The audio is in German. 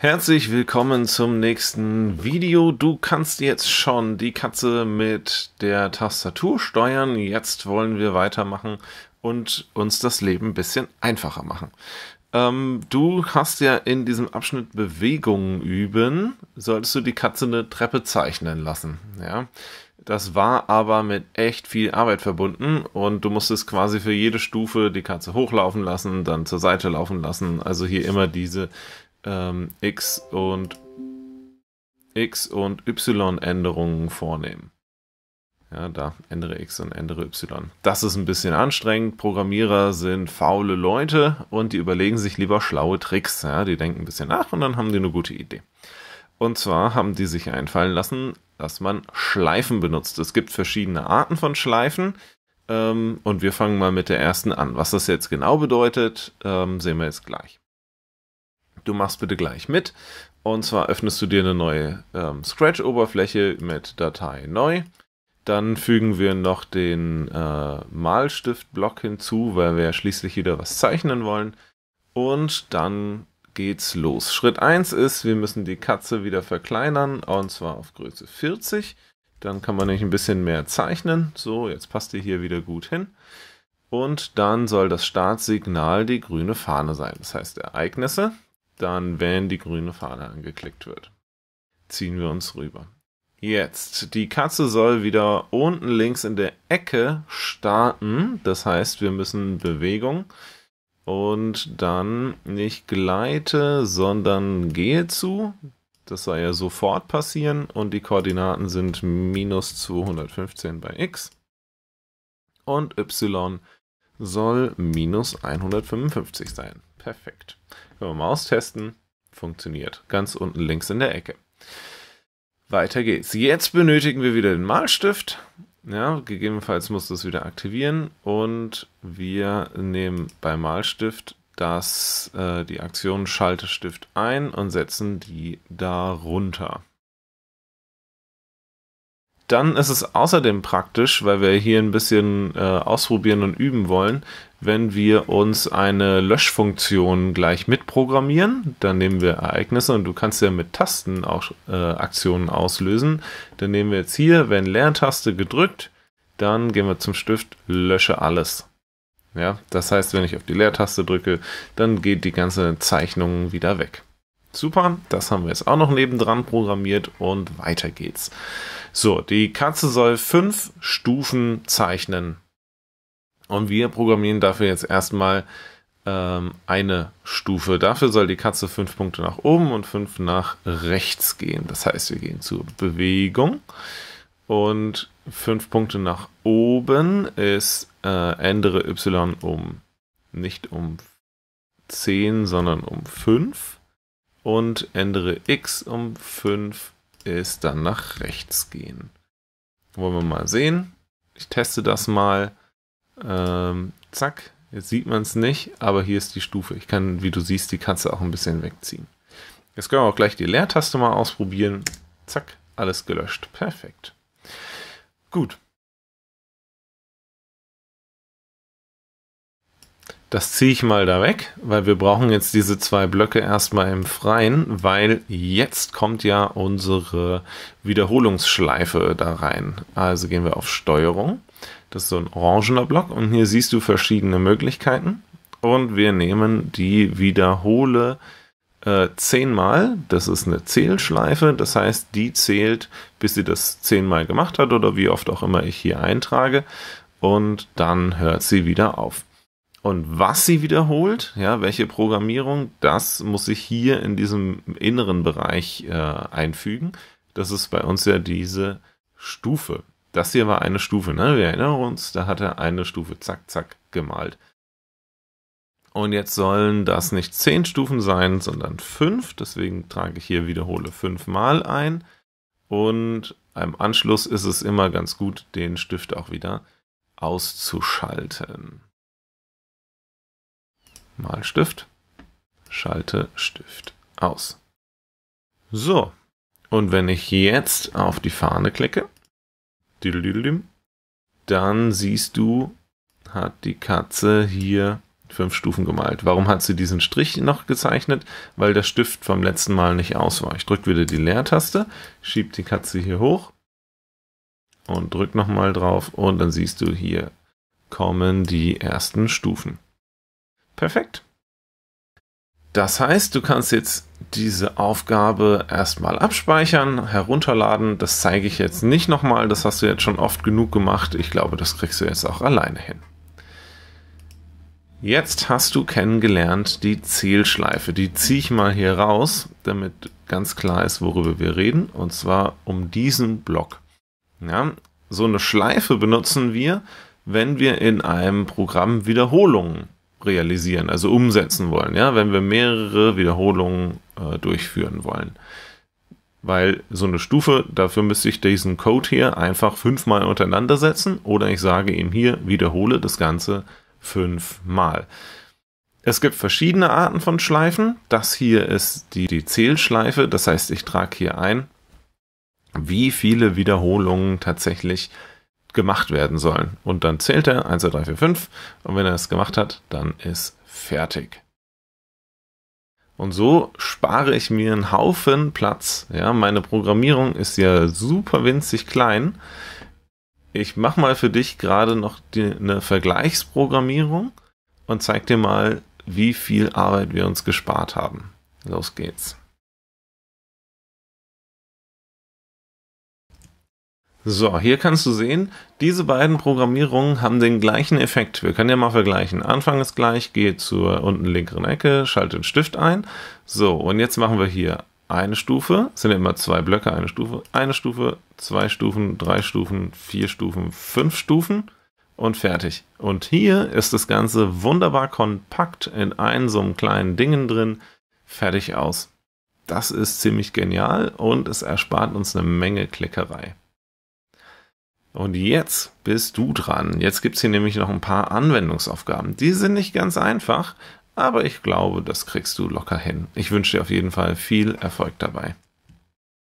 Herzlich willkommen zum nächsten Video. Du kannst jetzt schon die Katze mit der Tastatur steuern. Jetzt wollen wir weitermachen und uns das Leben ein bisschen einfacher machen. Ähm, du hast ja in diesem Abschnitt Bewegungen üben, solltest du die Katze eine Treppe zeichnen lassen. Ja? Das war aber mit echt viel Arbeit verbunden und du musstest quasi für jede Stufe die Katze hochlaufen lassen, dann zur Seite laufen lassen. Also hier immer diese ähm, X und X und Y Änderungen vornehmen. Ja, da ändere X und ändere Y. Das ist ein bisschen anstrengend. Programmierer sind faule Leute und die überlegen sich lieber schlaue Tricks. Ja, die denken ein bisschen nach und dann haben die eine gute Idee. Und zwar haben die sich einfallen lassen, dass man Schleifen benutzt. Es gibt verschiedene Arten von Schleifen. Ähm, und wir fangen mal mit der ersten an. Was das jetzt genau bedeutet, ähm, sehen wir jetzt gleich du machst bitte gleich mit. Und zwar öffnest du dir eine neue ähm, Scratch-Oberfläche mit Datei neu. Dann fügen wir noch den äh, Malstift-Block hinzu, weil wir ja schließlich wieder was zeichnen wollen. Und dann geht's los. Schritt 1 ist, wir müssen die Katze wieder verkleinern, und zwar auf Größe 40. Dann kann man nämlich ein bisschen mehr zeichnen. So, jetzt passt die hier wieder gut hin. Und dann soll das Startsignal die grüne Fahne sein. Das heißt Ereignisse dann, wenn die grüne Fahne angeklickt wird. Ziehen wir uns rüber. Jetzt, die Katze soll wieder unten links in der Ecke starten. Das heißt, wir müssen Bewegung und dann nicht gleite, sondern gehe zu. Das soll ja sofort passieren und die Koordinaten sind minus 215 bei x und y soll minus 155 sein. Perfekt. Wenn wir mal austesten. Funktioniert. Ganz unten links in der Ecke. Weiter geht's. Jetzt benötigen wir wieder den Malstift. Ja, gegebenenfalls muss das wieder aktivieren. Und wir nehmen beim Malstift das, äh, die Aktion Schaltestift ein und setzen die darunter. Dann ist es außerdem praktisch, weil wir hier ein bisschen äh, ausprobieren und üben wollen, wenn wir uns eine Löschfunktion gleich mitprogrammieren. Dann nehmen wir Ereignisse und du kannst ja mit Tasten auch äh, Aktionen auslösen. Dann nehmen wir jetzt hier, wenn Leertaste gedrückt, dann gehen wir zum Stift Lösche alles. Ja, das heißt, wenn ich auf die Leertaste drücke, dann geht die ganze Zeichnung wieder weg. Super, das haben wir jetzt auch noch nebendran programmiert und weiter geht's. So, die Katze soll fünf Stufen zeichnen. Und wir programmieren dafür jetzt erstmal ähm, eine Stufe. Dafür soll die Katze fünf Punkte nach oben und fünf nach rechts gehen. Das heißt, wir gehen zur Bewegung. Und fünf Punkte nach oben ist äh, ändere y um nicht um 10, sondern um 5. Und ändere x um 5 ist dann nach rechts gehen. Wollen wir mal sehen. Ich teste das mal. Ähm, zack, jetzt sieht man es nicht, aber hier ist die Stufe. Ich kann, wie du siehst, die Katze auch ein bisschen wegziehen. Jetzt können wir auch gleich die Leertaste mal ausprobieren. Zack, alles gelöscht. Perfekt. Gut. Das ziehe ich mal da weg, weil wir brauchen jetzt diese zwei Blöcke erstmal im Freien, weil jetzt kommt ja unsere Wiederholungsschleife da rein. Also gehen wir auf Steuerung das ist so ein orangener Block und hier siehst du verschiedene Möglichkeiten. Und wir nehmen die Wiederhole äh, zehnmal. Das ist eine Zählschleife. Das heißt, die zählt, bis sie das zehnmal gemacht hat oder wie oft auch immer ich hier eintrage. Und dann hört sie wieder auf. Und was sie wiederholt, ja, welche Programmierung, das muss ich hier in diesem inneren Bereich äh, einfügen. Das ist bei uns ja diese Stufe. Das hier war eine Stufe, ne? Wir erinnern uns, da hat er eine Stufe zack, zack gemalt. Und jetzt sollen das nicht 10 Stufen sein, sondern 5. Deswegen trage ich hier wiederhole 5 mal ein. Und im Anschluss ist es immer ganz gut, den Stift auch wieder auszuschalten. Mal Stift, schalte Stift aus. So, und wenn ich jetzt auf die Fahne klicke, dann siehst du, hat die Katze hier fünf Stufen gemalt. Warum hat sie diesen Strich noch gezeichnet? Weil der Stift vom letzten Mal nicht aus war. Ich drücke wieder die Leertaste, schiebe die Katze hier hoch und drück nochmal drauf und dann siehst du hier kommen die ersten Stufen. Perfekt. Das heißt, du kannst jetzt diese Aufgabe erstmal abspeichern, herunterladen. Das zeige ich jetzt nicht nochmal, das hast du jetzt schon oft genug gemacht. Ich glaube, das kriegst du jetzt auch alleine hin. Jetzt hast du kennengelernt die Zielschleife. Die ziehe ich mal hier raus, damit ganz klar ist, worüber wir reden. Und zwar um diesen Block. Ja, so eine Schleife benutzen wir, wenn wir in einem Programm Wiederholungen realisieren, also umsetzen wollen, ja, wenn wir mehrere Wiederholungen äh, durchführen wollen. Weil so eine Stufe, dafür müsste ich diesen Code hier einfach fünfmal untereinander setzen oder ich sage ihm hier, wiederhole das Ganze fünfmal. Es gibt verschiedene Arten von Schleifen. Das hier ist die, die Zählschleife, das heißt, ich trage hier ein, wie viele Wiederholungen tatsächlich gemacht werden sollen. Und dann zählt er 1, 2, 3, 4, 5. Und wenn er es gemacht hat, dann ist fertig. Und so spare ich mir einen Haufen Platz. Ja, meine Programmierung ist ja super winzig klein. Ich mache mal für dich gerade noch die, eine Vergleichsprogrammierung und zeige dir mal, wie viel Arbeit wir uns gespart haben. Los geht's. So, hier kannst du sehen, diese beiden Programmierungen haben den gleichen Effekt. Wir können ja mal vergleichen. Anfang ist gleich, gehe zur unten linkeren Ecke, schalte den Stift ein. So, und jetzt machen wir hier eine Stufe, es sind immer zwei Blöcke, eine Stufe, eine Stufe, zwei Stufen, drei Stufen, vier Stufen, fünf Stufen und fertig. Und hier ist das Ganze wunderbar kompakt in einem so einem kleinen Dingen drin, fertig aus. Das ist ziemlich genial und es erspart uns eine Menge Klickerei. Und jetzt bist du dran. Jetzt gibt es hier nämlich noch ein paar Anwendungsaufgaben. Die sind nicht ganz einfach, aber ich glaube, das kriegst du locker hin. Ich wünsche dir auf jeden Fall viel Erfolg dabei.